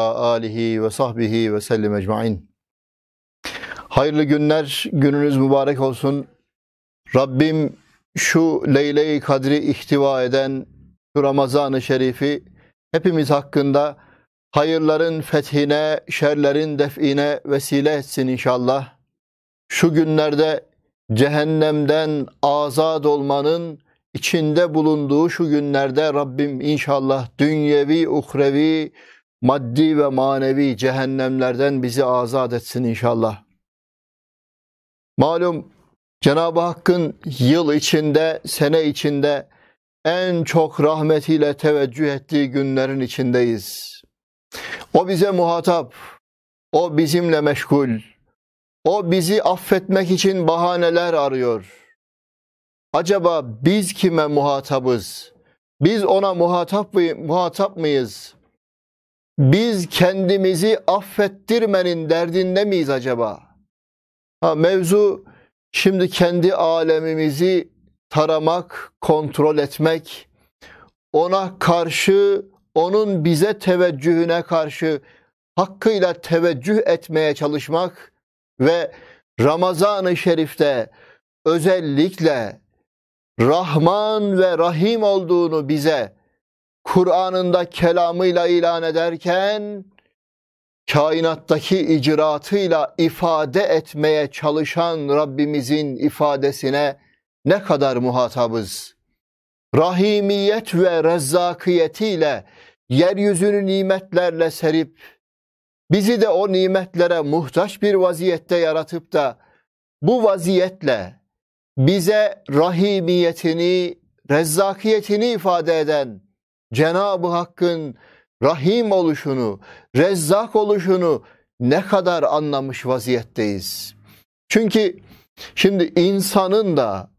alihi ve sahbihi ve sellem ecmain. Hayırlı günler, gününüz mübarek olsun. Rabbim şu leyle Kadri ihtiva eden şu Ramazan-ı Şerif'i hepimiz hakkında hayırların fethine, şerlerin define vesile etsin inşallah. Şu günlerde cehennemden azad olmanın içinde bulunduğu şu günlerde Rabbim inşallah dünyevi, uhrevi, maddi ve manevi cehennemlerden bizi azat etsin inşallah. Malum Cenab-ı Hakk'ın yıl içinde, sene içinde en çok rahmetiyle teveccüh ettiği günlerin içindeyiz. O bize muhatap, o bizimle meşgul, o bizi affetmek için bahaneler arıyor. Acaba biz kime muhatabız? Biz ona muhatap, muhatap mıyız? biz kendimizi affettirmenin derdinde miyiz acaba? Ha, mevzu şimdi kendi alemimizi taramak, kontrol etmek, ona karşı, onun bize teveccühüne karşı hakkıyla teveccüh etmeye çalışmak ve Ramazan-ı Şerif'te özellikle Rahman ve Rahim olduğunu bize Kur'an'ında kelamıyla ilan ederken kainattaki icraatıyla ifade etmeye çalışan Rabbimizin ifadesine ne kadar muhatabız? Rahimiyet ve rezzakiyetiyle yeryüzünü nimetlerle serip bizi de o nimetlere muhtaç bir vaziyette yaratıp da bu vaziyetle bize rahimiyetini, rezzakiyetini ifade eden Cenab-ı Hakk'ın rahim oluşunu, rezzak oluşunu ne kadar anlamış vaziyetteyiz. Çünkü şimdi insanın da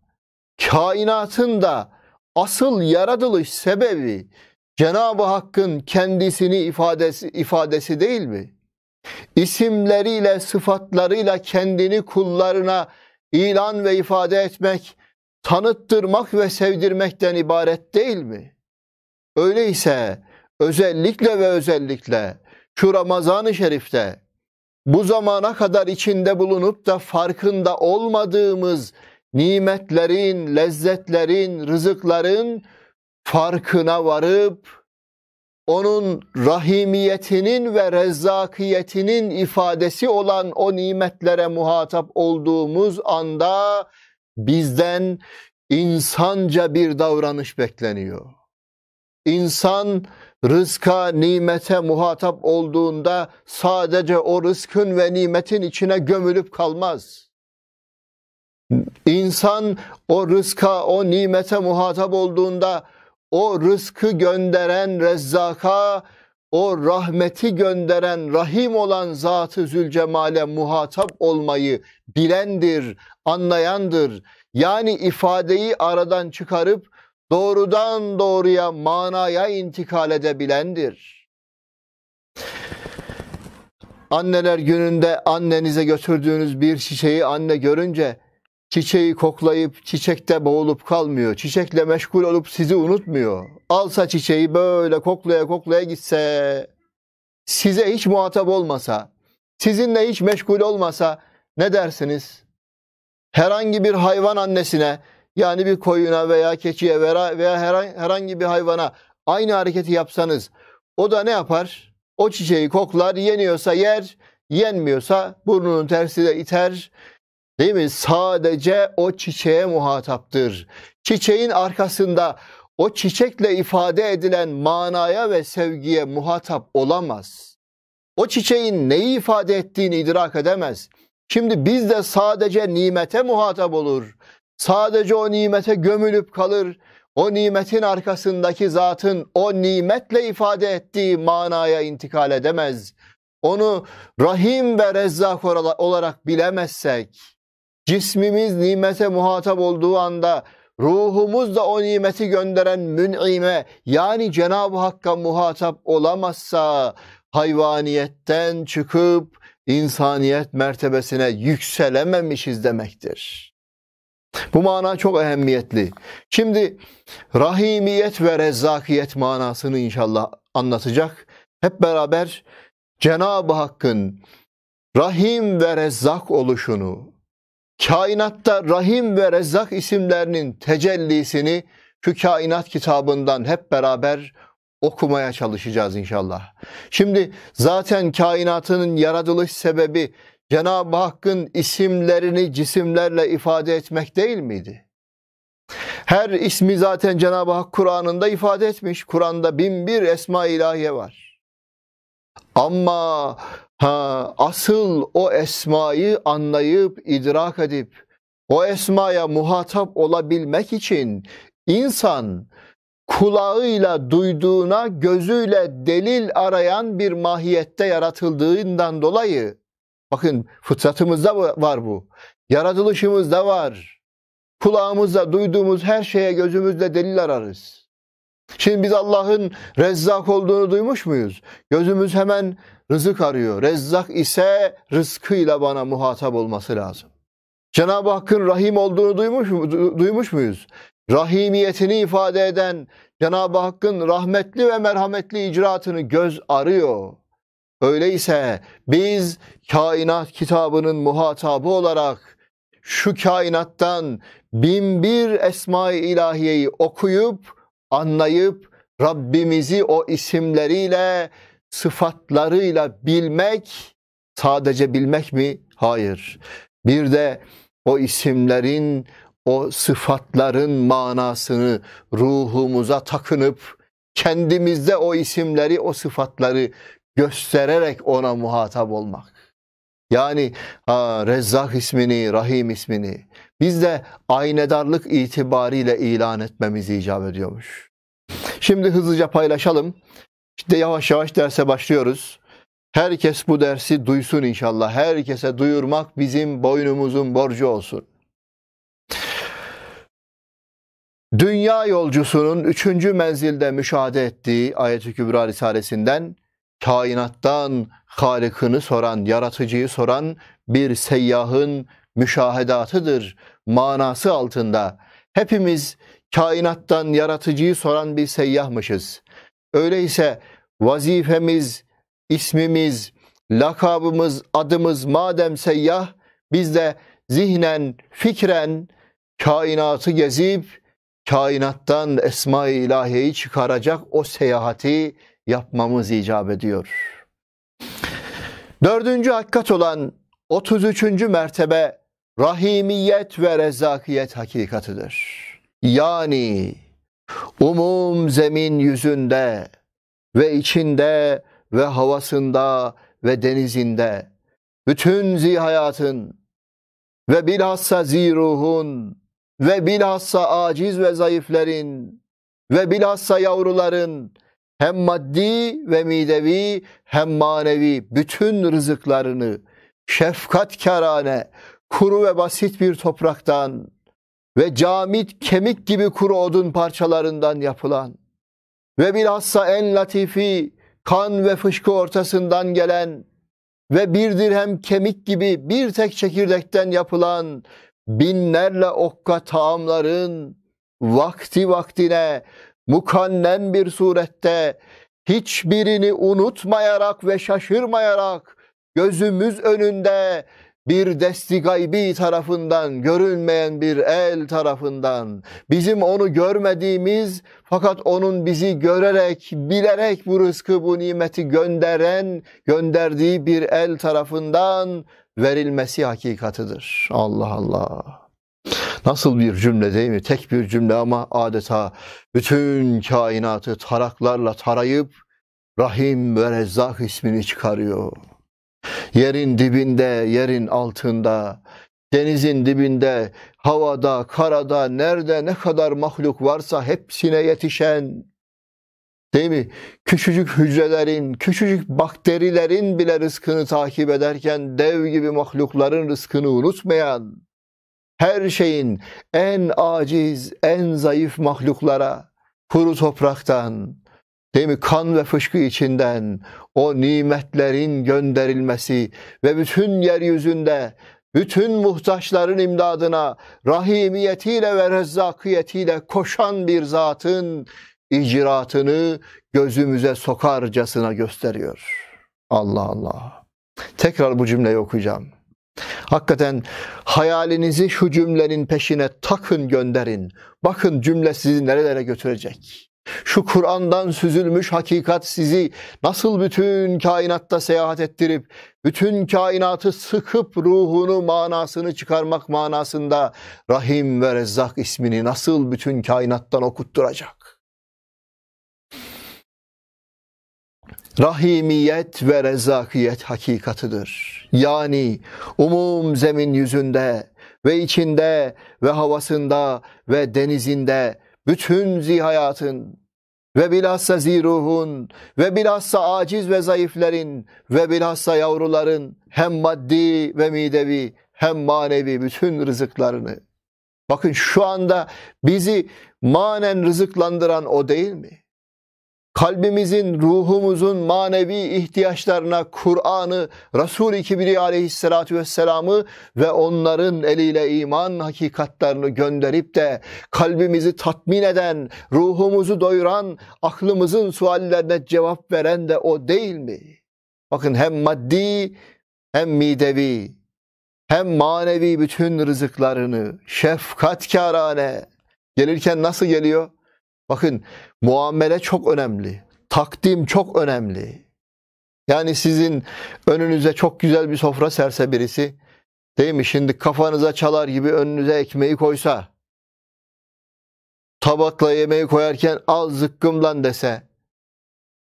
kainatın da asıl yaratılış sebebi Cenab-ı Hakk'ın kendisini ifadesi, ifadesi değil mi? İsimleriyle, sıfatlarıyla kendini kullarına ilan ve ifade etmek, tanıttırmak ve sevdirmekten ibaret değil mi? Öyleyse özellikle ve özellikle şu Ramazan-ı Şerif'te bu zamana kadar içinde bulunup da farkında olmadığımız nimetlerin, lezzetlerin, rızıkların farkına varıp onun rahimiyetinin ve rezzakiyetinin ifadesi olan o nimetlere muhatap olduğumuz anda bizden insanca bir davranış bekleniyor. İnsan rızka, nimete muhatap olduğunda sadece o rızkın ve nimetin içine gömülüp kalmaz. İnsan o rızka, o nimete muhatap olduğunda o rızkı gönderen Rezzak'a, o rahmeti gönderen Rahim olan Zat-ı Zülcemal'e muhatap olmayı bilendir, anlayandır. Yani ifadeyi aradan çıkarıp doğrudan doğruya manaya intikal edebilendir. Anneler gününde annenize götürdüğünüz bir çiçeği anne görünce çiçeği koklayıp çiçekte boğulup kalmıyor. Çiçekle meşgul olup sizi unutmuyor. Alsa çiçeği böyle koklaya koklaya gitse, size hiç muhatap olmasa, sizinle hiç meşgul olmasa ne dersiniz? Herhangi bir hayvan annesine yani bir koyuna veya keçiye veya herhangi bir hayvana aynı hareketi yapsanız o da ne yapar? O çiçeği koklar, yeniyorsa yer, yenmiyorsa burnunun tersi de iter. Değil mi? Sadece o çiçeğe muhataptır. Çiçeğin arkasında o çiçekle ifade edilen manaya ve sevgiye muhatap olamaz. O çiçeğin neyi ifade ettiğini idrak edemez. Şimdi biz de sadece nimete muhatap olur. Sadece o nimete gömülüp kalır. O nimetin arkasındaki zatın o nimetle ifade ettiği manaya intikal edemez. Onu rahim ve rezzak olarak bilemezsek, cismimiz nimete muhatap olduğu anda ruhumuz da o nimeti gönderen mün'ime yani Cenab-ı Hakk'a muhatap olamazsa hayvaniyetten çıkıp insaniyet mertebesine yükselememişiz demektir. Bu mana çok önemli. Şimdi rahimiyet ve rezzakiyet manasını inşallah anlatacak. Hep beraber Cenab-ı Hakk'ın rahim ve rezzak oluşunu, kainatta rahim ve rezzak isimlerinin tecellisini şu kainat kitabından hep beraber okumaya çalışacağız inşallah. Şimdi zaten kainatının yaratılış sebebi Cenab-ı Hakk'ın isimlerini cisimlerle ifade etmek değil miydi? Her ismi zaten Cenab-ı Hak Kur'an'ında ifade etmiş. Kur'an'da bin bir esma ilahiye var. Ama ha, asıl o esmayı anlayıp, idrak edip, o esmaya muhatap olabilmek için insan kulağıyla duyduğuna gözüyle delil arayan bir mahiyette yaratıldığından dolayı Bakın fıtratımızda var bu. Yaratılışımızda var. Kulağımızda duyduğumuz her şeye gözümüzle delil ararız. Şimdi biz Allah'ın rezzak olduğunu duymuş muyuz? Gözümüz hemen rızık arıyor. Rezzak ise rızkıyla bana muhatap olması lazım. Cenab-ı Hakk'ın rahim olduğunu duymuş, duymuş muyuz? Rahimiyetini ifade eden Cenab-ı Hakk'ın rahmetli ve merhametli icraatını göz arıyor. Öyleyse biz kainat kitabının muhatabı olarak şu kainattan bin bir esma-i ilahiyeyi okuyup, anlayıp Rabbimizi o isimleriyle, sıfatlarıyla bilmek sadece bilmek mi? Hayır. Bir de o isimlerin, o sıfatların manasını ruhumuza takınıp kendimizde o isimleri, o sıfatları göstererek ona muhatap olmak. Yani ha, Rezzak ismini, Rahim ismini biz de aynedarlık itibariyle ilan etmemiz icap ediyormuş. Şimdi hızlıca paylaşalım. İşte yavaş yavaş derse başlıyoruz. Herkes bu dersi duysun inşallah. Herkese duyurmak bizim boynumuzun borcu olsun. Dünya yolcusunun üçüncü menzilde müşahede ettiği ayet-i kübra risalesinden kainattan Halık'ını soran, yaratıcıyı soran bir seyyahın müşahedatıdır manası altında. Hepimiz kainattan yaratıcıyı soran bir seyyahmışız. Öyleyse vazifemiz, ismimiz, lakabımız, adımız madem seyyah, biz de zihnen, fikren kainatı gezip kainattan Esma-i İlahiye'yi çıkaracak o seyahati yapmamız icap ediyor. Dördüncü hakikat olan 33. mertebe rahimiyet ve rezakiyet hakikatıdır. Yani umum zemin yüzünde ve içinde ve havasında ve denizinde bütün zihayatın ve bilhassa ziruhun ve bilhassa aciz ve zayıflerin ve bilhassa yavruların hem maddi ve midevi hem manevi bütün rızıklarını şefkat kerane, kuru ve basit bir topraktan ve camit kemik gibi kuru odun parçalarından yapılan ve bilhassa en latifi kan ve fışkı ortasından gelen ve bir dirhem kemik gibi bir tek çekirdekten yapılan binlerle okka tağımların vakti vaktine mukannem bir surette hiçbirini unutmayarak ve şaşırmayarak gözümüz önünde bir desti gaybi tarafından, görünmeyen bir el tarafından, bizim onu görmediğimiz fakat onun bizi görerek, bilerek bu rızkı, bu nimeti gönderen, gönderdiği bir el tarafından verilmesi hakikatidir. Allah Allah. Nasıl bir cümle değil mi? Tek bir cümle ama adeta bütün kainatı taraklarla tarayıp Rahim ve Rezzak ismini çıkarıyor. Yerin dibinde, yerin altında, denizin dibinde, havada, karada, nerede ne kadar mahluk varsa hepsine yetişen Değil mi? Küçücük hücrelerin, küçücük bakterilerin bile rızkını takip ederken dev gibi mahlukların rızkını unutmayan, her şeyin en aciz, en zayıf mahluklara, kuru topraktan, değil mi kan ve fışkı içinden o nimetlerin gönderilmesi ve bütün yeryüzünde bütün muhtaçların imdadına rahimiyetiyle ve rezzakiyetiyle koşan bir zatın icraatını gözümüze sokarcasına gösteriyor. Allah Allah. Tekrar bu cümleyi okuyacağım. Hakikaten hayalinizi şu cümlenin peşine takın gönderin. Bakın cümle sizi nerelere götürecek. Şu Kur'an'dan süzülmüş hakikat sizi nasıl bütün kainatta seyahat ettirip, bütün kainatı sıkıp ruhunu, manasını çıkarmak manasında Rahim ve Rezzak ismini nasıl bütün kainattan okutturacak? rahimiyet ve rezakiyet hakikatıdır. Yani umum zemin yüzünde ve içinde ve havasında ve denizinde bütün zihayatın ve bilhassa ziruhun ve bilhassa aciz ve zayıflerin ve bilhassa yavruların hem maddi ve midevi hem manevi bütün rızıklarını. Bakın şu anda bizi manen rızıklandıran o değil mi? kalbimizin, ruhumuzun manevi ihtiyaçlarına Kur'an'ı, Resul-i Kibriya aleyhissalatu vesselam'ı ve onların eliyle iman hakikatlerini gönderip de kalbimizi tatmin eden, ruhumuzu doyuran, aklımızın suallerine cevap veren de o değil mi? Bakın hem maddi hem midevi hem manevi bütün rızıklarını şefkatkarane gelirken nasıl geliyor? Bakın muamele çok önemli. Takdim çok önemli. Yani sizin önünüze çok güzel bir sofra serse birisi değil mi? Şimdi kafanıza çalar gibi önünüze ekmeği koysa tabakla yemeği koyarken al zıkkımdan dese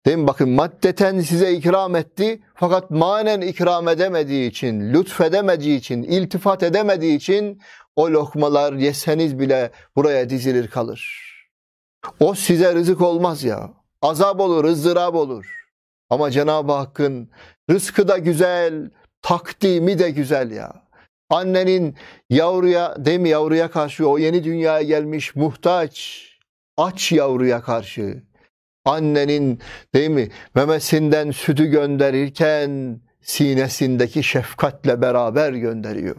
değil mi? Bakın maddeten size ikram etti fakat manen ikram edemediği için, lütfedemediği için, iltifat edemediği için o lokmalar yeseniz bile buraya dizilir kalır. O size rızık olmaz ya. Azap olur, ızdırap olur. Ama Cenab-ı Hakk'ın rızkı da güzel, takdimi de güzel ya. Annenin yavruya, değil mi yavruya karşı o yeni dünyaya gelmiş muhtaç, aç yavruya karşı. Annenin değil mi memesinden sütü gönderirken sinesindeki şefkatle beraber gönderiyor.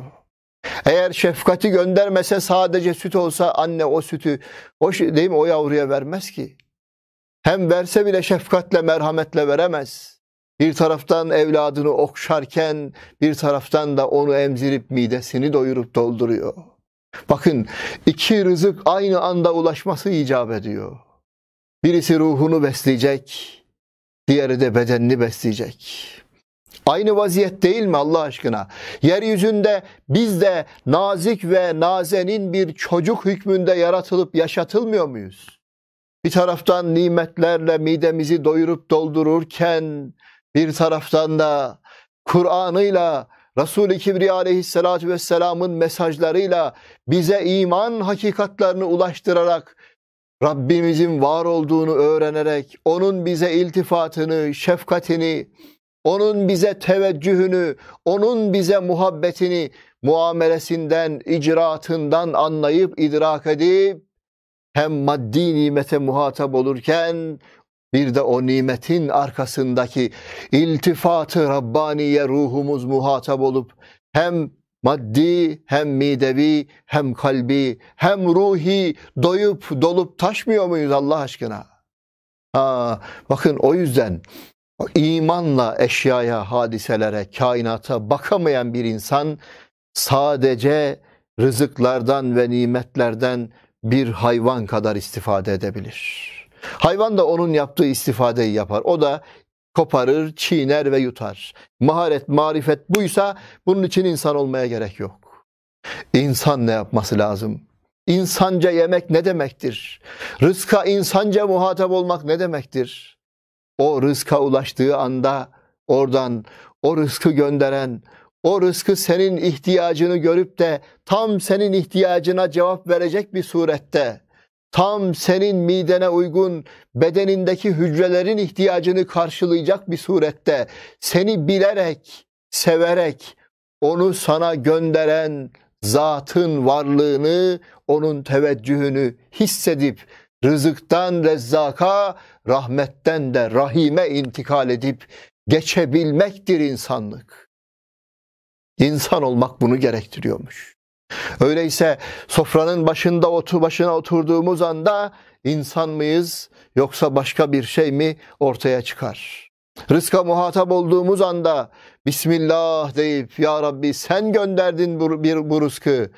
Eğer şefkati göndermese sadece süt olsa anne o sütü o değil mi o yavruya vermez ki. Hem verse bile şefkatle merhametle veremez. Bir taraftan evladını okşarken bir taraftan da onu emzirip midesini doyurup dolduruyor. Bakın iki rızık aynı anda ulaşması icap ediyor. Birisi ruhunu besleyecek, diğeri de bedenini besleyecek. Aynı vaziyet değil mi Allah aşkına? Yeryüzünde biz de nazik ve nazenin bir çocuk hükmünde yaratılıp yaşatılmıyor muyuz? Bir taraftan nimetlerle midemizi doyurup doldururken bir taraftan da Kur'an'ıyla Resul-i Kibriya aleyhissalatü vesselamın mesajlarıyla bize iman hakikatlerini ulaştırarak Rabbimizin var olduğunu öğrenerek onun bize iltifatını, şefkatini, onun bize teveccühünü, onun bize muhabbetini muamelesinden, icraatından anlayıp idrak edip hem maddi nimete muhatap olurken bir de o nimetin arkasındaki iltifatı Rabbaniye ruhumuz muhatap olup hem maddi hem midevi hem kalbi hem ruhi doyup dolup taşmıyor muyuz Allah aşkına? Ha, bakın o yüzden imanla eşyaya, hadiselere, kainata bakamayan bir insan sadece rızıklardan ve nimetlerden bir hayvan kadar istifade edebilir. Hayvan da onun yaptığı istifadeyi yapar. O da koparır, çiğner ve yutar. Maharet, marifet buysa bunun için insan olmaya gerek yok. İnsan ne yapması lazım? İnsanca yemek ne demektir? Rızka insanca muhatap olmak ne demektir? o rızka ulaştığı anda oradan o rızkı gönderen, o rızkı senin ihtiyacını görüp de tam senin ihtiyacına cevap verecek bir surette, tam senin midene uygun bedenindeki hücrelerin ihtiyacını karşılayacak bir surette seni bilerek, severek onu sana gönderen zatın varlığını, onun teveccühünü hissedip rızıktan rezzaka, rahmetten de rahime intikal edip geçebilmektir insanlık. İnsan olmak bunu gerektiriyormuş. Öyleyse sofranın başında otu başına oturduğumuz anda insan mıyız yoksa başka bir şey mi ortaya çıkar? Rızka muhatap olduğumuz anda Bismillah deyip Ya Rabbi sen gönderdin bu, bir, bu rızkı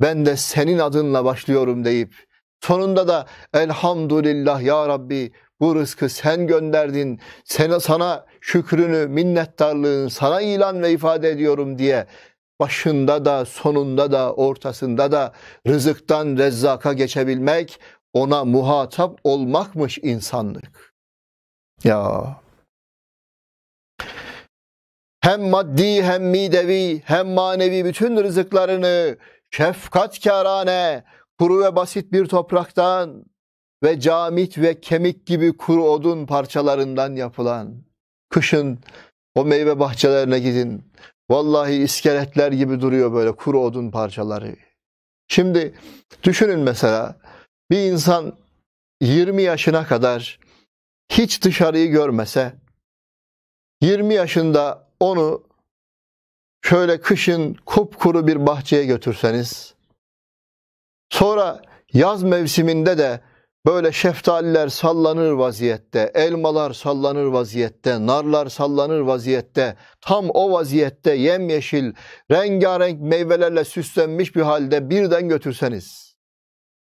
ben de senin adınla başlıyorum deyip Sonunda da elhamdülillah ya Rabbi bu rızkı sen gönderdin. Sana, sana şükrünü, minnettarlığın sana ilan ve ifade ediyorum diye başında da sonunda da ortasında da rızıktan rezzaka geçebilmek ona muhatap olmakmış insanlık. Ya hem maddi hem midevi hem manevi bütün rızıklarını şefkatkârâne kuru ve basit bir topraktan ve camit ve kemik gibi kuru odun parçalarından yapılan. Kışın o meyve bahçelerine gidin. Vallahi iskeletler gibi duruyor böyle kuru odun parçaları. Şimdi düşünün mesela bir insan 20 yaşına kadar hiç dışarıyı görmese 20 yaşında onu şöyle kışın kupkuru bir bahçeye götürseniz Sonra yaz mevsiminde de böyle şeftaliler sallanır vaziyette, elmalar sallanır vaziyette, narlar sallanır vaziyette. Tam o vaziyette yemyeşil, rengarenk meyvelerle süslenmiş bir halde birden götürseniz.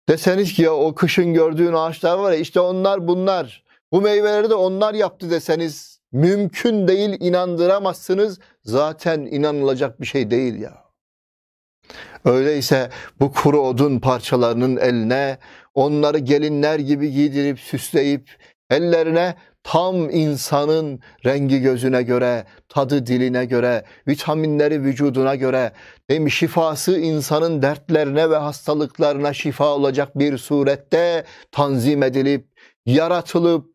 Deseniz ki ya o kışın gördüğün ağaçlar var ya işte onlar bunlar. Bu meyveleri de onlar yaptı deseniz mümkün değil inandıramazsınız. Zaten inanılacak bir şey değil ya. Öyleyse bu kuru odun parçalarının eline onları gelinler gibi giydirip süsleyip ellerine tam insanın rengi gözüne göre, tadı diline göre, vitaminleri vücuduna göre, değil şifası insanın dertlerine ve hastalıklarına şifa olacak bir surette tanzim edilip, yaratılıp,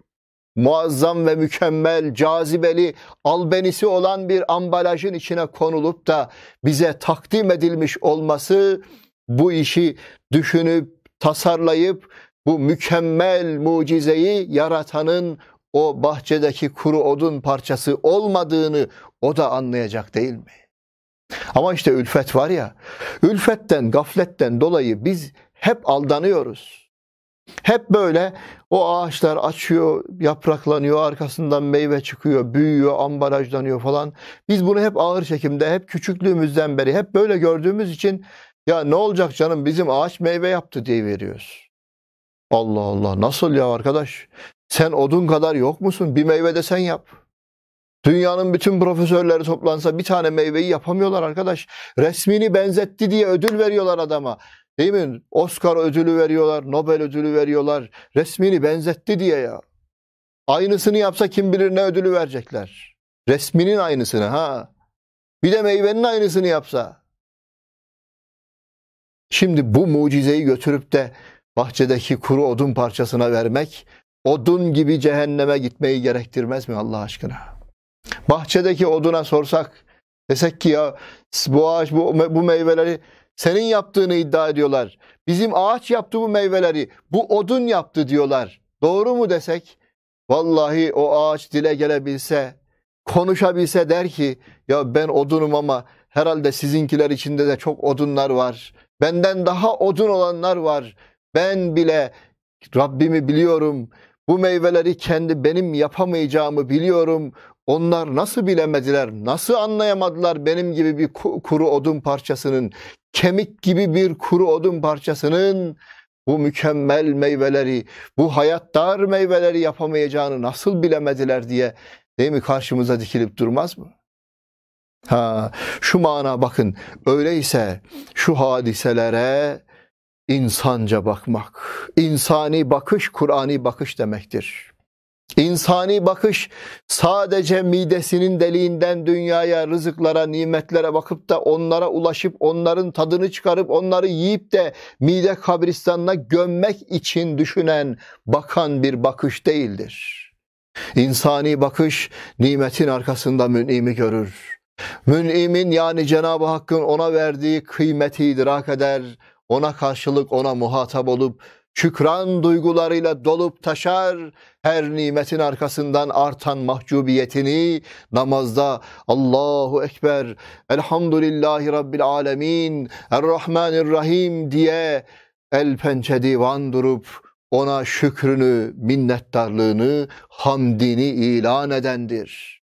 muazzam ve mükemmel, cazibeli, albenisi olan bir ambalajın içine konulup da bize takdim edilmiş olması bu işi düşünüp, tasarlayıp bu mükemmel mucizeyi yaratanın o bahçedeki kuru odun parçası olmadığını o da anlayacak değil mi? Ama işte ülfet var ya, ülfetten, gafletten dolayı biz hep aldanıyoruz. Hep böyle o ağaçlar açıyor, yapraklanıyor, arkasından meyve çıkıyor, büyüyor, ambalajlanıyor falan. Biz bunu hep ağır çekimde, hep küçüklüğümüzden beri hep böyle gördüğümüz için ya ne olacak canım bizim ağaç meyve yaptı diye veriyoruz. Allah Allah nasıl ya arkadaş? Sen odun kadar yok musun? Bir meyve de sen yap. Dünyanın bütün profesörleri toplansa bir tane meyveyi yapamıyorlar arkadaş. Resmini benzetti diye ödül veriyorlar adama. Değil mi? Oscar ödülü veriyorlar, Nobel ödülü veriyorlar. Resmini benzetti diye ya. Aynısını yapsa kim bilir ne ödülü verecekler. Resminin aynısını ha. Bir de meyvenin aynısını yapsa. Şimdi bu mucizeyi götürüp de bahçedeki kuru odun parçasına vermek odun gibi cehenneme gitmeyi gerektirmez mi Allah aşkına? Bahçedeki oduna sorsak desek ki ya bu ağaç bu, bu meyveleri senin yaptığını iddia ediyorlar. Bizim ağaç yaptı bu meyveleri. Bu odun yaptı diyorlar. Doğru mu desek? Vallahi o ağaç dile gelebilse, konuşabilse der ki ya ben odunum ama herhalde sizinkiler içinde de çok odunlar var. Benden daha odun olanlar var. Ben bile Rabbimi biliyorum. Bu meyveleri kendi benim yapamayacağımı biliyorum. Onlar nasıl bilemediler, nasıl anlayamadılar benim gibi bir kuru odun parçasının, kemik gibi bir kuru odun parçasının bu mükemmel meyveleri, bu hayat dar meyveleri yapamayacağını nasıl bilemediler diye değil mi karşımıza dikilip durmaz mı? Ha, şu mana bakın. Öyleyse şu hadiselere insanca bakmak, insani bakış, Kur'ani bakış demektir. İnsani bakış sadece midesinin deliğinden dünyaya, rızıklara, nimetlere bakıp da onlara ulaşıp onların tadını çıkarıp onları yiyip de mide kabristanına gömmek için düşünen, bakan bir bakış değildir. İnsani bakış nimetin arkasında mün'imi görür. Mün'imin yani Cenab-ı Hakk'ın ona verdiği kıymeti idrak eder. Ona karşılık ona muhatap olup şükran duygularıyla dolup taşar, her nimetin arkasından artan mahcubiyetini namazda Allahu Ekber, Elhamdülillahi Rabbil Alemin, Errahmanirrahim diye el pençe divan durup ona şükrünü, minnettarlığını, hamdini ilan edendir.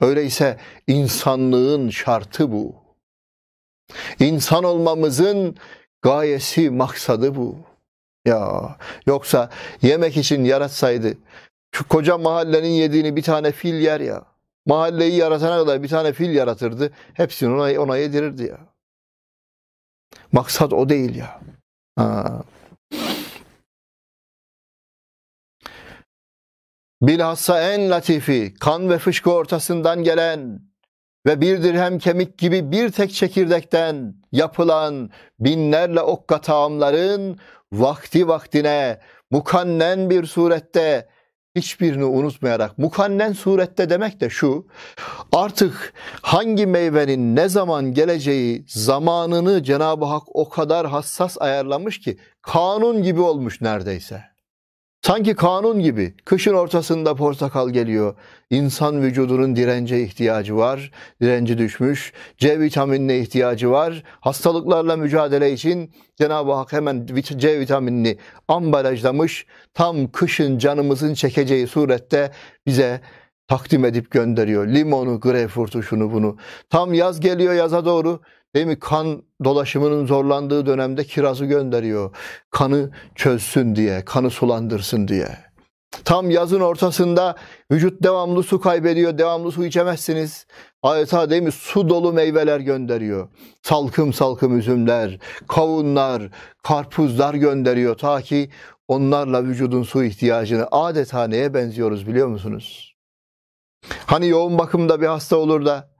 Öyleyse insanlığın şartı bu. İnsan olmamızın gayesi, maksadı bu. Ya yoksa yemek için yaratsaydı şu koca mahallenin yediğini bir tane fil yer ya. Mahalleyi yaratana kadar bir tane fil yaratırdı. Hepsini ona, ona yedirirdi ya. Maksat o değil ya. Ha. Bilhassa en latifi kan ve fışkı ortasından gelen ve birdir hem kemik gibi bir tek çekirdekten yapılan binlerle okka tağımların vakti vaktine mukannen bir surette hiçbirini unutmayarak mukannen surette demek de şu artık hangi meyvenin ne zaman geleceği zamanını Cenab-ı Hak o kadar hassas ayarlamış ki kanun gibi olmuş neredeyse. Sanki kanun gibi kışın ortasında portakal geliyor. İnsan vücudunun dirence ihtiyacı var. Direnci düşmüş. C vitaminine ihtiyacı var. Hastalıklarla mücadele için Cenab-ı Hak hemen C vitaminini ambalajlamış. Tam kışın canımızın çekeceği surette bize takdim edip gönderiyor. Limonu, greyfurtu, şunu bunu. Tam yaz geliyor yaza doğru. Değil mi? Kan dolaşımının zorlandığı dönemde kirazı gönderiyor. Kanı çözsün diye, kanı sulandırsın diye. Tam yazın ortasında vücut devamlı su kaybediyor. Devamlı su içemezsiniz. Adeta değil mi su dolu meyveler gönderiyor. Salkım salkım üzümler, kavunlar, karpuzlar gönderiyor. Ta ki onlarla vücudun su ihtiyacını adeta neye benziyoruz biliyor musunuz? Hani yoğun bakımda bir hasta olur da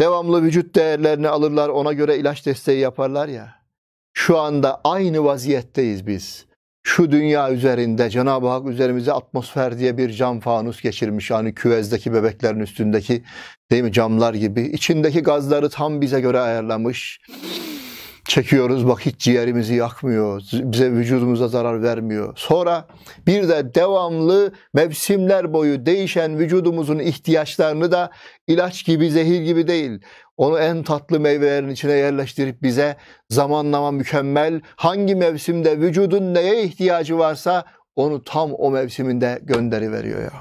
Devamlı vücut değerlerini alırlar, ona göre ilaç desteği yaparlar ya. Şu anda aynı vaziyetteyiz biz. Şu dünya üzerinde Cenab-ı Hak üzerimize atmosfer diye bir cam fanus geçirmiş. Yani küvezdeki bebeklerin üstündeki değil mi camlar gibi. içindeki gazları tam bize göre ayarlamış çekiyoruz vakit ciğerimizi yakmıyor, bize vücudumuza zarar vermiyor. Sonra bir de devamlı mevsimler boyu değişen vücudumuzun ihtiyaçlarını da ilaç gibi, zehir gibi değil. Onu en tatlı meyvelerin içine yerleştirip bize zamanlama mükemmel, hangi mevsimde vücudun neye ihtiyacı varsa onu tam o mevsiminde gönderi veriyor ya.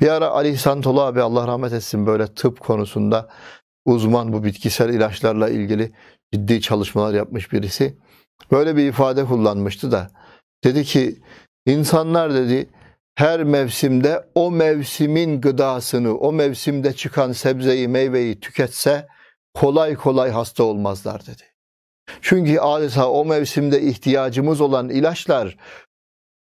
Bir ara Ali Santola abi Allah rahmet etsin böyle tıp konusunda uzman bu bitkisel ilaçlarla ilgili ciddi çalışmalar yapmış birisi böyle bir ifade kullanmıştı da dedi ki insanlar dedi her mevsimde o mevsimin gıdasını, o mevsimde çıkan sebzeyi, meyveyi tüketse kolay kolay hasta olmazlar dedi. Çünkü adeta o mevsimde ihtiyacımız olan ilaçlar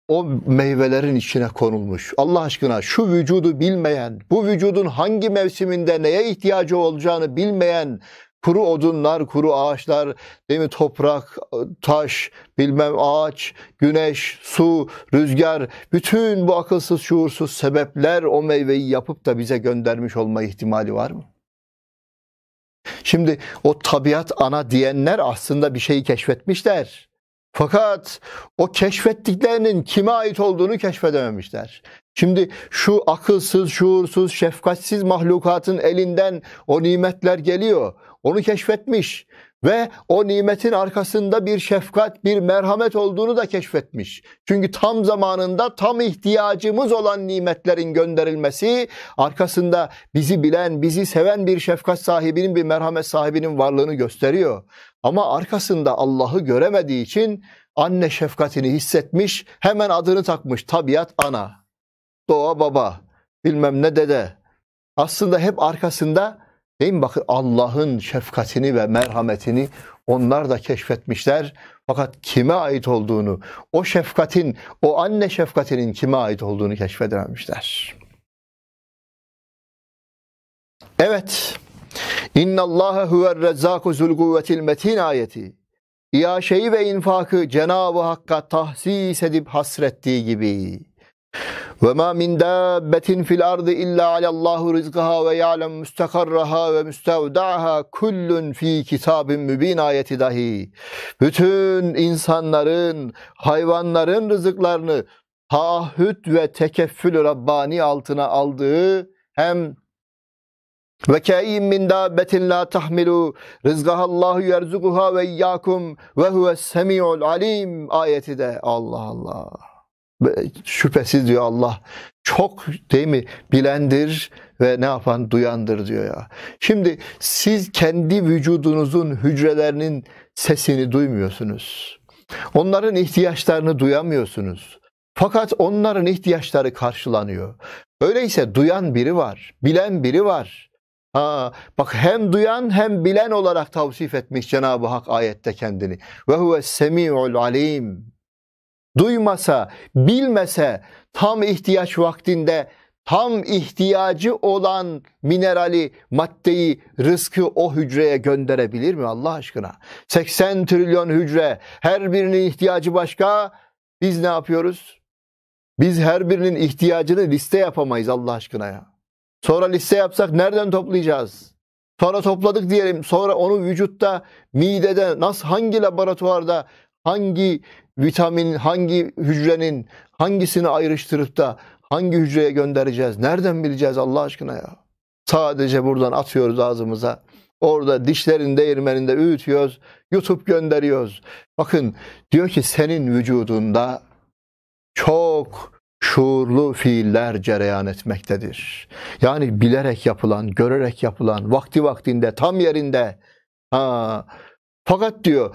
o meyvelerin içine konulmuş. Allah aşkına şu vücudu bilmeyen, bu vücudun hangi mevsiminde neye ihtiyacı olacağını bilmeyen kuru odunlar, kuru ağaçlar, değil mi toprak, taş, bilmem ağaç, güneş, su, rüzgar, bütün bu akılsız, şuursuz sebepler o meyveyi yapıp da bize göndermiş olma ihtimali var mı? Şimdi o tabiat ana diyenler aslında bir şeyi keşfetmişler. Fakat o keşfettiklerinin kime ait olduğunu keşfedememişler. Şimdi şu akılsız, şuursuz, şefkatsiz mahlukatın elinden o nimetler geliyor. Onu keşfetmiş ve o nimetin arkasında bir şefkat, bir merhamet olduğunu da keşfetmiş. Çünkü tam zamanında tam ihtiyacımız olan nimetlerin gönderilmesi arkasında bizi bilen, bizi seven bir şefkat sahibinin, bir merhamet sahibinin varlığını gösteriyor. Ama arkasında Allah'ı göremediği için anne şefkatini hissetmiş, hemen adını takmış. Tabiat ana, doğa baba, bilmem ne dede. Aslında hep arkasında değil mi bakın Allah'ın şefkatini ve merhametini onlar da keşfetmişler. Fakat kime ait olduğunu, o şefkatin, o anne şefkatinin kime ait olduğunu keşfedememişler. Evet. İnna Allahu huver rezzaku zul kuvvetil metin ayeti. İyaşeyi ve infakı Cenab-ı Hakk'a tahsis edip hasrettiği gibi. Ve ma min dabbetin fil ardı illa alallahu rizkaha ve ya'lem müstakarraha ve müstevdaaha kullun fi kitabin mübin ayeti dahi. Bütün insanların, hayvanların rızıklarını taahhüt ve tekeffül Rabbani altına aldığı hem ve kâin min dâbetin la tahmilu rizgahallahu yerzuguha ve iyyâkum ve huves semi'ul alim ayeti de Allah Allah. Şüphesiz diyor Allah çok değil mi bilendir ve ne yapan duyandır diyor ya. Şimdi siz kendi vücudunuzun hücrelerinin sesini duymuyorsunuz. Onların ihtiyaçlarını duyamıyorsunuz. Fakat onların ihtiyaçları karşılanıyor. Öyleyse duyan biri var, bilen biri var. Ha, bak hem duyan hem bilen olarak tavsif etmiş Cenab-ı Hak ayette kendini. Ve huve semi'ul alim. Duymasa, bilmese tam ihtiyaç vaktinde tam ihtiyacı olan minerali, maddeyi, rızkı o hücreye gönderebilir mi Allah aşkına? 80 trilyon hücre, her birinin ihtiyacı başka. Biz ne yapıyoruz? Biz her birinin ihtiyacını liste yapamayız Allah aşkına ya. Sonra liste yapsak nereden toplayacağız? Sonra topladık diyelim. Sonra onu vücutta, midede, nasıl hangi laboratuvarda, hangi vitamin, hangi hücrenin hangisini ayrıştırıp da hangi hücreye göndereceğiz? Nereden bileceğiz Allah aşkına ya? Sadece buradan atıyoruz ağzımıza. Orada dişlerin değirmeninde öğütüyoruz, YouTube gönderiyoruz. Bakın diyor ki senin vücudunda çok şuurlu fiiller cereyan etmektedir. Yani bilerek yapılan, görerek yapılan, vakti vaktinde, tam yerinde. Ha. Fakat diyor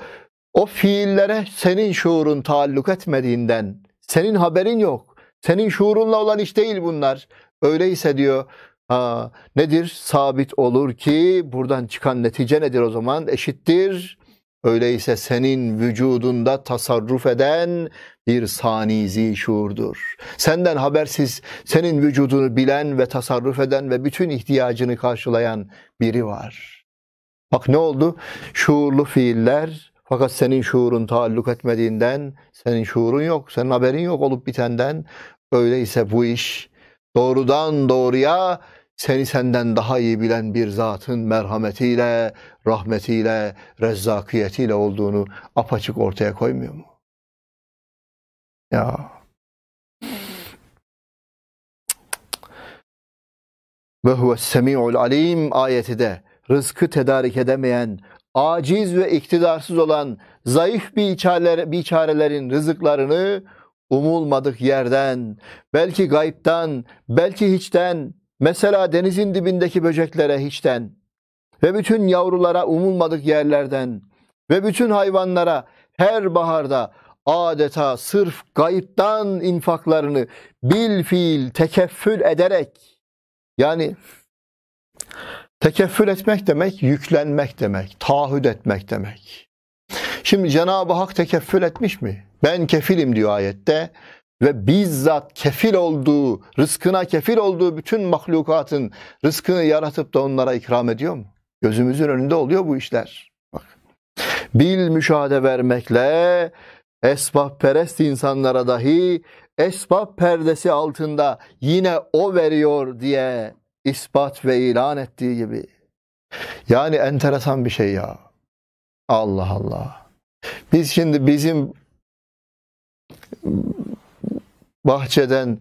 o fiillere senin şuurun taalluk etmediğinden, senin haberin yok. Senin şuurunla olan iş değil bunlar. Öyleyse diyor ha, nedir? Sabit olur ki buradan çıkan netice nedir o zaman? Eşittir Öyleyse senin vücudunda tasarruf eden bir sanizi şuurdur. Senden habersiz senin vücudunu bilen ve tasarruf eden ve bütün ihtiyacını karşılayan biri var. Bak ne oldu? Şuurlu fiiller fakat senin şuurun taalluk etmediğinden, senin şuurun yok, senin haberin yok olup bitenden. Öyleyse bu iş doğrudan doğruya seni senden daha iyi bilen bir zatın merhametiyle, rahmetiyle, rezzakiyetiyle olduğunu apaçık ortaya koymuyor mu? Ya. Ve huve semi'ul alim ayeti de rızkı tedarik edemeyen, aciz ve iktidarsız olan zayıf bir biçarelerin rızıklarını umulmadık yerden, belki gayipten, belki hiçten, Mesela denizin dibindeki böceklere hiçten ve bütün yavrulara umulmadık yerlerden ve bütün hayvanlara her baharda adeta sırf gayiptan infaklarını bil fiil tekeffül ederek yani tekeffül etmek demek yüklenmek demek, taahhüt etmek demek. Şimdi Cenab-ı Hak tekeffül etmiş mi? Ben kefilim diyor ayette ve bizzat kefil olduğu, rızkına kefil olduğu bütün mahlukatın rızkını yaratıp da onlara ikram ediyor mu? Gözümüzün önünde oluyor bu işler. Bak. Bil müşahede vermekle esbab perest insanlara dahi esbab perdesi altında yine o veriyor diye ispat ve ilan ettiği gibi. Yani enteresan bir şey ya. Allah Allah. Biz şimdi bizim bahçeden,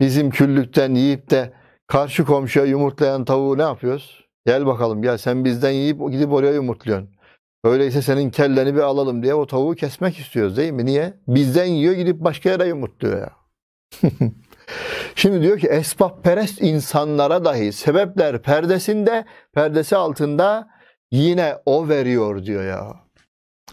bizim küllükten yiyip de karşı komşuya yumurtlayan tavuğu ne yapıyoruz? Gel bakalım ya sen bizden yiyip gidip oraya yumurtluyorsun. Öyleyse senin kelleni bir alalım diye o tavuğu kesmek istiyoruz değil mi? Niye? Bizden yiyor gidip başka yere yumurtluyor ya. Şimdi diyor ki perest insanlara dahi sebepler perdesinde, perdesi altında yine o veriyor diyor ya.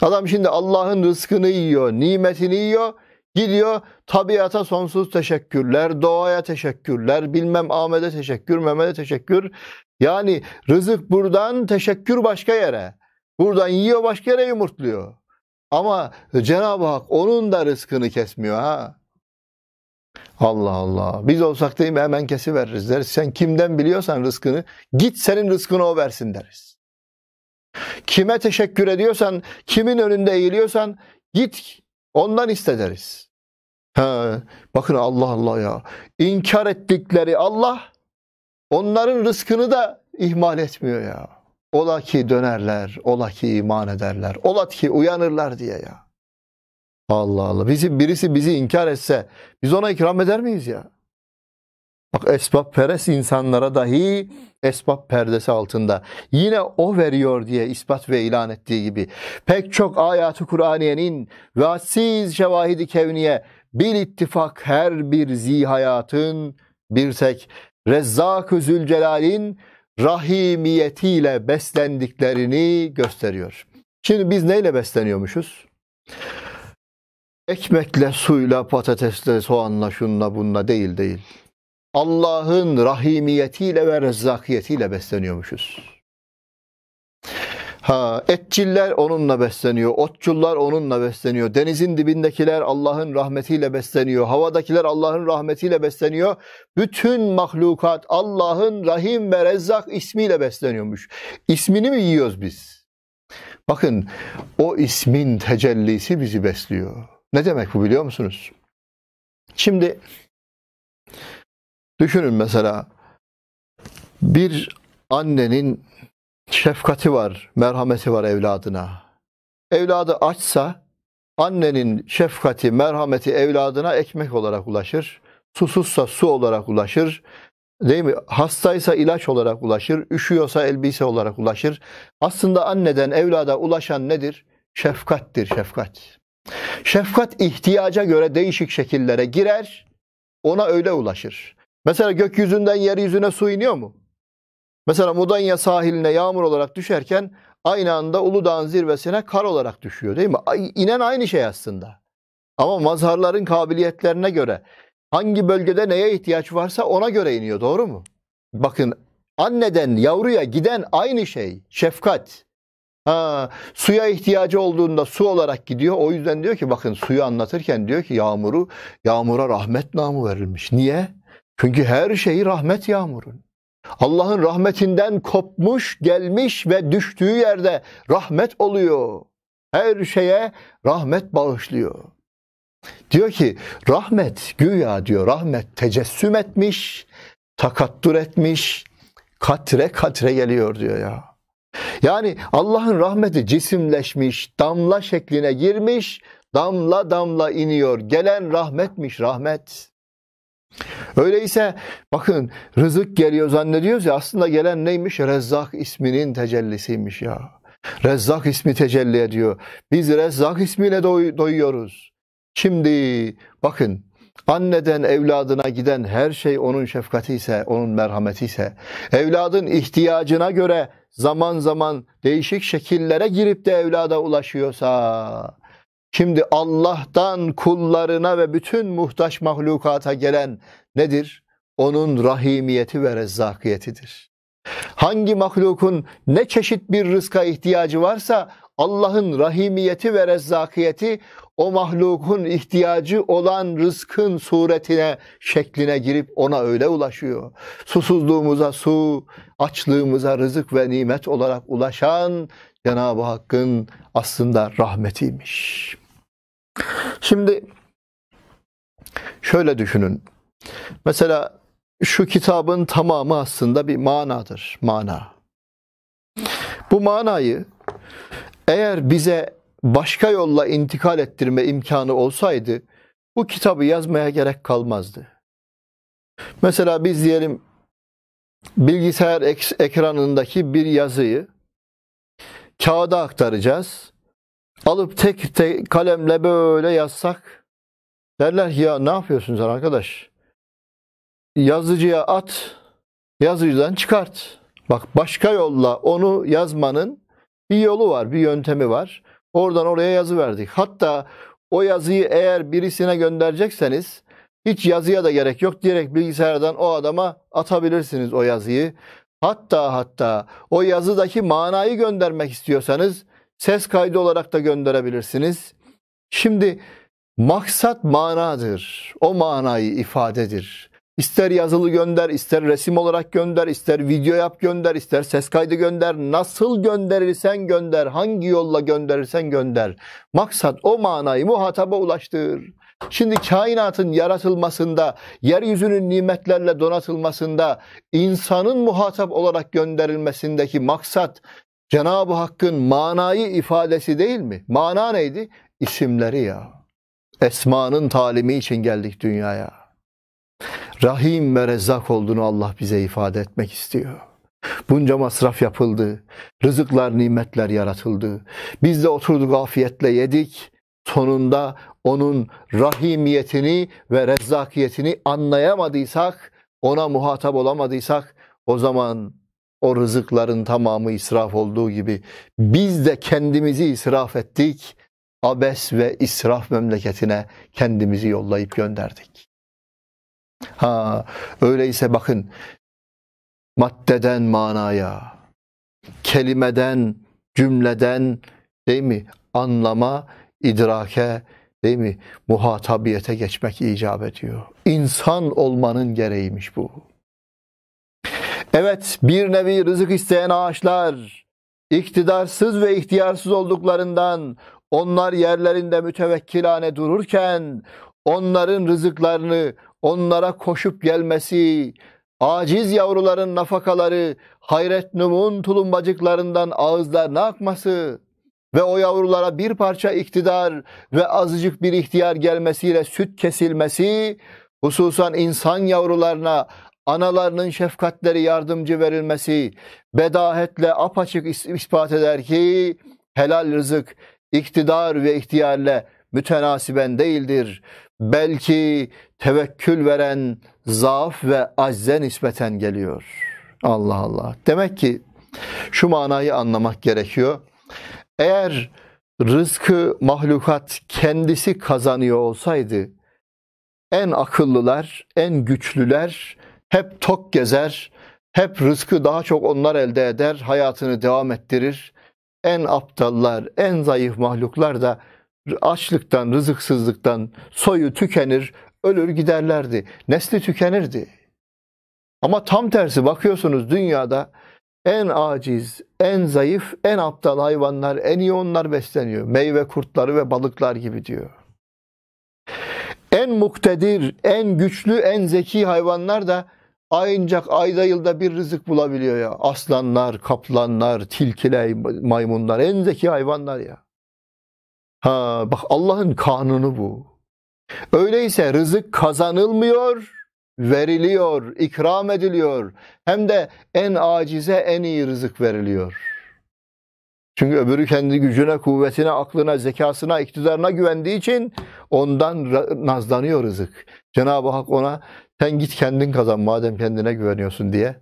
Adam şimdi Allah'ın rızkını yiyor, nimetini yiyor. Gidiyor tabiata sonsuz teşekkürler, doğaya teşekkürler, bilmem Ahmet'e teşekkür, Mehmet'e teşekkür. Yani rızık buradan teşekkür başka yere. Buradan yiyor başka yere yumurtluyor. Ama Cenab-ı Hak onun da rızkını kesmiyor ha. Allah Allah. Biz olsak değil mi hemen kesiveririz deriz. Sen kimden biliyorsan rızkını git senin rızkını o versin deriz. Kime teşekkür ediyorsan, kimin önünde eğiliyorsan git Ondan istederiz. He, bakın Allah Allah ya. İnkar ettikleri Allah onların rızkını da ihmal etmiyor ya. Ola ki dönerler, ola ki iman ederler, ola ki uyanırlar diye ya. Allah Allah. Bizi, birisi bizi inkar etse biz ona ikram eder miyiz ya? Bak esbab peres insanlara dahi esbab perdesi altında. Yine o veriyor diye ispat ve ilan ettiği gibi. Pek çok ayatı Kur'aniyenin vatsiz şevahidi kevniye bir ittifak her bir zihayatın bir tek Rezzak-ı Zülcelal'in rahimiyetiyle beslendiklerini gösteriyor. Şimdi biz neyle besleniyormuşuz? Ekmekle, suyla, patatesle, soğanla, şunla, bunla değil değil. Allah'ın rahimiyetiyle ve rezzakiyetiyle besleniyormuşuz. Ha, etçiller onunla besleniyor, otçullar onunla besleniyor, denizin dibindekiler Allah'ın rahmetiyle besleniyor, havadakiler Allah'ın rahmetiyle besleniyor. Bütün mahlukat Allah'ın Rahim ve Rezzak ismiyle besleniyormuş. İsmini mi yiyoruz biz? Bakın o ismin tecellisi bizi besliyor. Ne demek bu biliyor musunuz? Şimdi Düşünün mesela bir annenin şefkati var, merhameti var evladına. Evladı açsa annenin şefkati, merhameti evladına ekmek olarak ulaşır. Susuzsa su olarak ulaşır. Değil mi? Hastaysa ilaç olarak ulaşır, üşüyorsa elbise olarak ulaşır. Aslında anneden evlada ulaşan nedir? Şefkattir, şefkat. Şefkat ihtiyaca göre değişik şekillere girer, ona öyle ulaşır. Mesela gökyüzünden yeryüzüne su iniyor mu? Mesela Mudanya sahiline yağmur olarak düşerken aynı anda Uludağ'ın zirvesine kar olarak düşüyor değil mi? İnen aynı şey aslında. Ama mazharların kabiliyetlerine göre hangi bölgede neye ihtiyaç varsa ona göre iniyor doğru mu? Bakın anneden yavruya giden aynı şey şefkat. Ha, suya ihtiyacı olduğunda su olarak gidiyor. O yüzden diyor ki bakın suyu anlatırken diyor ki yağmuru yağmura rahmet namı verilmiş. Niye? Çünkü her şeyi rahmet yağmurun. Allah'ın rahmetinden kopmuş, gelmiş ve düştüğü yerde rahmet oluyor. Her şeye rahmet bağışlıyor. Diyor ki rahmet güya diyor rahmet tecessüm etmiş, takattur etmiş, katre katre geliyor diyor ya. Yani Allah'ın rahmeti cisimleşmiş, damla şekline girmiş, damla damla iniyor. Gelen rahmetmiş rahmet. Öyleyse bakın rızık geliyor zannediyoruz ya aslında gelen neymiş? Rezzak isminin tecellisiymiş ya. Rezzak ismi tecelli ediyor. Biz Rezzak ismiyle doy- doyuyoruz. Şimdi bakın Anneden evladına giden her şey onun şefkati ise, onun merhameti ise, evladın ihtiyacına göre zaman zaman değişik şekillere girip de evlada ulaşıyorsa, Şimdi Allah'tan kullarına ve bütün muhtaç mahlukata gelen nedir? Onun rahimiyeti ve rezzakiyetidir. Hangi mahlukun ne çeşit bir rızka ihtiyacı varsa Allah'ın rahimiyeti ve rezzakiyeti o mahlukun ihtiyacı olan rızkın suretine, şekline girip ona öyle ulaşıyor. Susuzluğumuza su, açlığımıza rızık ve nimet olarak ulaşan Cenab-ı Hakk'ın aslında rahmetiymiş. Şimdi şöyle düşünün. Mesela şu kitabın tamamı aslında bir manadır. Mana. Bu manayı eğer bize başka yolla intikal ettirme imkanı olsaydı bu kitabı yazmaya gerek kalmazdı. Mesela biz diyelim bilgisayar ekranındaki bir yazıyı kağıda aktaracağız alıp tek, tek kalemle böyle yazsak derler ki ya ne yapıyorsun sen arkadaş? Yazıcıya at, yazıcıdan çıkart. Bak başka yolla onu yazmanın bir yolu var, bir yöntemi var. Oradan oraya yazı verdik. Hatta o yazıyı eğer birisine gönderecekseniz hiç yazıya da gerek yok. Direkt bilgisayardan o adama atabilirsiniz o yazıyı. Hatta hatta o yazıdaki manayı göndermek istiyorsanız Ses kaydı olarak da gönderebilirsiniz. Şimdi maksat manadır. O manayı ifadedir. İster yazılı gönder, ister resim olarak gönder, ister video yap gönder, ister ses kaydı gönder. Nasıl gönderirsen gönder, hangi yolla gönderirsen gönder. Maksat o manayı muhataba ulaştır. Şimdi kainatın yaratılmasında, yeryüzünün nimetlerle donatılmasında, insanın muhatap olarak gönderilmesindeki maksat Cenab-ı Hakk'ın manayı ifadesi değil mi? Mana neydi? İsimleri ya. Esmanın talimi için geldik dünyaya. Rahim ve Rezzak olduğunu Allah bize ifade etmek istiyor. Bunca masraf yapıldı. Rızıklar, nimetler yaratıldı. Biz de oturduk afiyetle yedik. Sonunda onun rahimiyetini ve rezzakiyetini anlayamadıysak, ona muhatap olamadıysak o zaman o rızıkların tamamı israf olduğu gibi biz de kendimizi israf ettik. Abes ve israf memleketine kendimizi yollayıp gönderdik. Ha, öyleyse bakın maddeden manaya, kelimeden, cümleden değil mi? Anlama, idrake, değil mi? Muhatabiyete geçmek icap ediyor. İnsan olmanın gereğiymiş bu. Evet bir nevi rızık isteyen ağaçlar iktidarsız ve ihtiyarsız olduklarından onlar yerlerinde mütevekkilane dururken onların rızıklarını onlara koşup gelmesi, aciz yavruların nafakaları hayret numun tulumbacıklarından ağızlarına akması ve o yavrulara bir parça iktidar ve azıcık bir ihtiyar gelmesiyle süt kesilmesi, hususan insan yavrularına analarının şefkatleri yardımcı verilmesi bedahetle apaçık ispat eder ki helal rızık iktidar ve ihtiyarla mütenasiben değildir. Belki tevekkül veren zaaf ve acze nispeten geliyor. Allah Allah. Demek ki şu manayı anlamak gerekiyor. Eğer rızkı mahlukat kendisi kazanıyor olsaydı en akıllılar, en güçlüler hep tok gezer, hep rızkı daha çok onlar elde eder, hayatını devam ettirir. En aptallar, en zayıf mahluklar da açlıktan, rızıksızlıktan soyu tükenir, ölür giderlerdi. Nesli tükenirdi. Ama tam tersi bakıyorsunuz dünyada en aciz, en zayıf, en aptal hayvanlar en iyi onlar besleniyor. Meyve kurtları ve balıklar gibi diyor muktedir, en güçlü, en zeki hayvanlar da ancak ayda yılda bir rızık bulabiliyor ya. Aslanlar, kaplanlar, tilkiler, maymunlar en zeki hayvanlar ya. Ha bak Allah'ın kanunu bu. Öyleyse rızık kazanılmıyor, veriliyor, ikram ediliyor. Hem de en acize en iyi rızık veriliyor.'' Çünkü öbürü kendi gücüne, kuvvetine, aklına, zekasına, iktidarına güvendiği için ondan nazlanıyor rızık. Cenab-ı Hak ona sen git kendin kazan madem kendine güveniyorsun diye.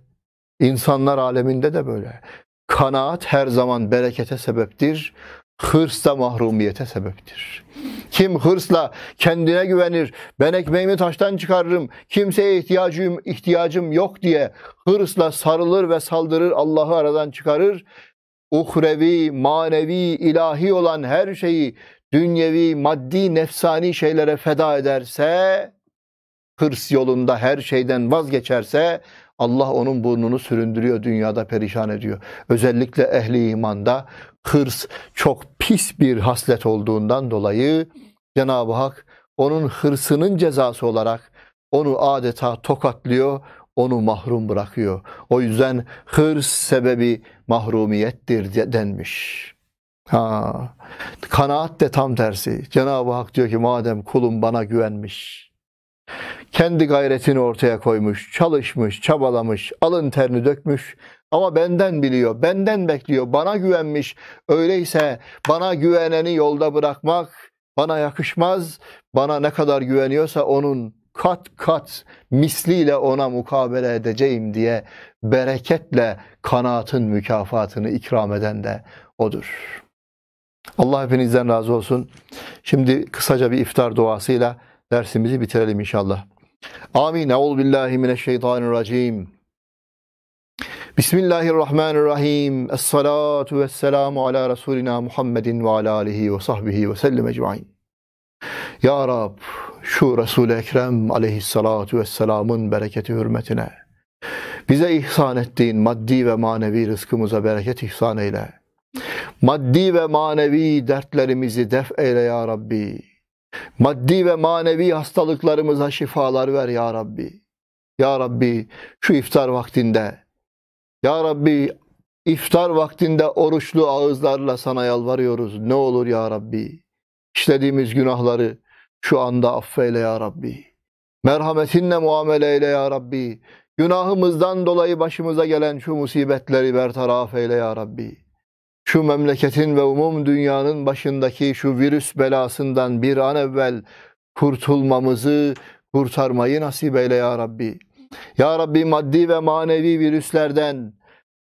İnsanlar aleminde de böyle. Kanaat her zaman berekete sebeptir. Hırs da mahrumiyete sebeptir. Kim hırsla kendine güvenir, ben ekmeğimi taştan çıkarırım, kimseye ihtiyacım, ihtiyacım yok diye hırsla sarılır ve saldırır, Allah'ı aradan çıkarır uhrevi, manevi, ilahi olan her şeyi dünyevi, maddi, nefsani şeylere feda ederse, hırs yolunda her şeyden vazgeçerse Allah onun burnunu süründürüyor, dünyada perişan ediyor. Özellikle ehli imanda hırs çok pis bir haslet olduğundan dolayı Cenab-ı Hak onun hırsının cezası olarak onu adeta tokatlıyor, onu mahrum bırakıyor. O yüzden hırs sebebi mahrumiyettir denmiş. Ha, kanaat de tam tersi. Cenab-ı Hak diyor ki madem kulum bana güvenmiş, kendi gayretini ortaya koymuş, çalışmış, çabalamış, alın terini dökmüş ama benden biliyor, benden bekliyor, bana güvenmiş. Öyleyse bana güveneni yolda bırakmak bana yakışmaz. Bana ne kadar güveniyorsa onun kat kat misliyle ona mukabele edeceğim diye bereketle kanaatın mükafatını ikram eden de odur. Allah hepinizden razı olsun. Şimdi kısaca bir iftar duasıyla dersimizi bitirelim inşallah. Amin. Eul billahi mineşşeytanirracim. Bismillahirrahmanirrahim. Esselatu vesselamu ala Resulina Muhammedin ve ala alihi ve sahbihi ve sellem ecmain. Ya Rab şu Resul-i Ekrem aleyhissalatu vesselamın bereketi hürmetine bize ihsan ettiğin maddi ve manevi rızkımıza bereket ihsan eyle. Maddi ve manevi dertlerimizi def eyle ya Rabbi. Maddi ve manevi hastalıklarımıza şifalar ver ya Rabbi. Ya Rabbi şu iftar vaktinde, Ya Rabbi iftar vaktinde oruçlu ağızlarla sana yalvarıyoruz. Ne olur ya Rabbi, işlediğimiz günahları şu anda affeyle ya Rabbi. Merhametinle muamele eyle ya Rabbi. Günahımızdan dolayı başımıza gelen şu musibetleri bertaraf eyle ya Rabbi. Şu memleketin ve umum dünyanın başındaki şu virüs belasından bir an evvel kurtulmamızı, kurtarmayı nasip eyle ya Rabbi. Ya Rabbi maddi ve manevi virüslerden,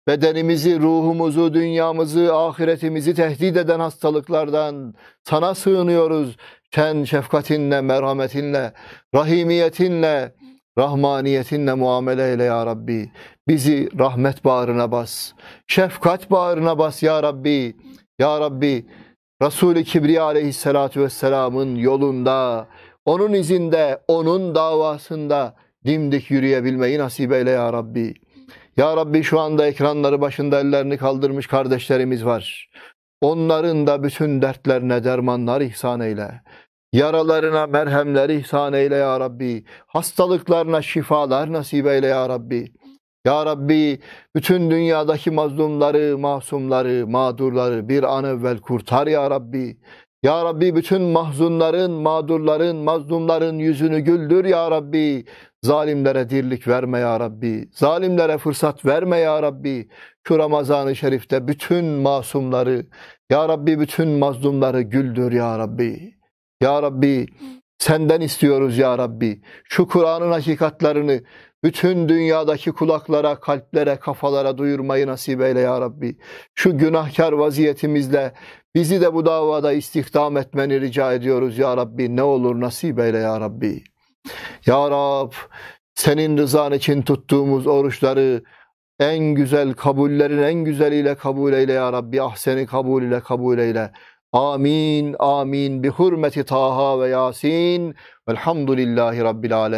bedenimizi, ruhumuzu, dünyamızı, ahiretimizi tehdit eden hastalıklardan sana sığınıyoruz. Sen şefkatinle, merhametinle, rahimiyetinle, Rahmaniyetinle muamele eyle ya Rabbi. Bizi rahmet bağrına bas. Şefkat bağrına bas ya Rabbi. Ya Rabbi Resul-i Kibriya aleyhissalatu vesselamın yolunda, onun izinde, onun davasında dimdik yürüyebilmeyi nasip eyle ya Rabbi. Ya Rabbi şu anda ekranları başında ellerini kaldırmış kardeşlerimiz var. Onların da bütün dertlerine dermanlar ihsan eyle. Yaralarına merhemleri ihsan eyle ya Rabbi. Hastalıklarına şifalar nasip eyle ya Rabbi. Ya Rabbi bütün dünyadaki mazlumları, masumları, mağdurları bir an evvel kurtar ya Rabbi. Ya Rabbi bütün mahzunların, mağdurların, mazlumların yüzünü güldür ya Rabbi. Zalimlere dirlik verme ya Rabbi. Zalimlere fırsat verme ya Rabbi. Şu Ramazan-ı Şerif'te bütün masumları, ya Rabbi bütün mazlumları güldür ya Rabbi. Ya Rabbi senden istiyoruz ya Rabbi. Şu Kur'an'ın hakikatlarını bütün dünyadaki kulaklara, kalplere, kafalara duyurmayı nasip eyle ya Rabbi. Şu günahkar vaziyetimizle bizi de bu davada istihdam etmeni rica ediyoruz ya Rabbi. Ne olur nasip eyle ya Rabbi. Ya Rab senin rızan için tuttuğumuz oruçları en güzel kabullerin en güzeliyle kabul eyle ya Rabbi. Ah seni kabul ile kabul eyle. Amin, amin. Bi hurmeti Taha ve Yasin. Velhamdülillahi Rabbil Alemin.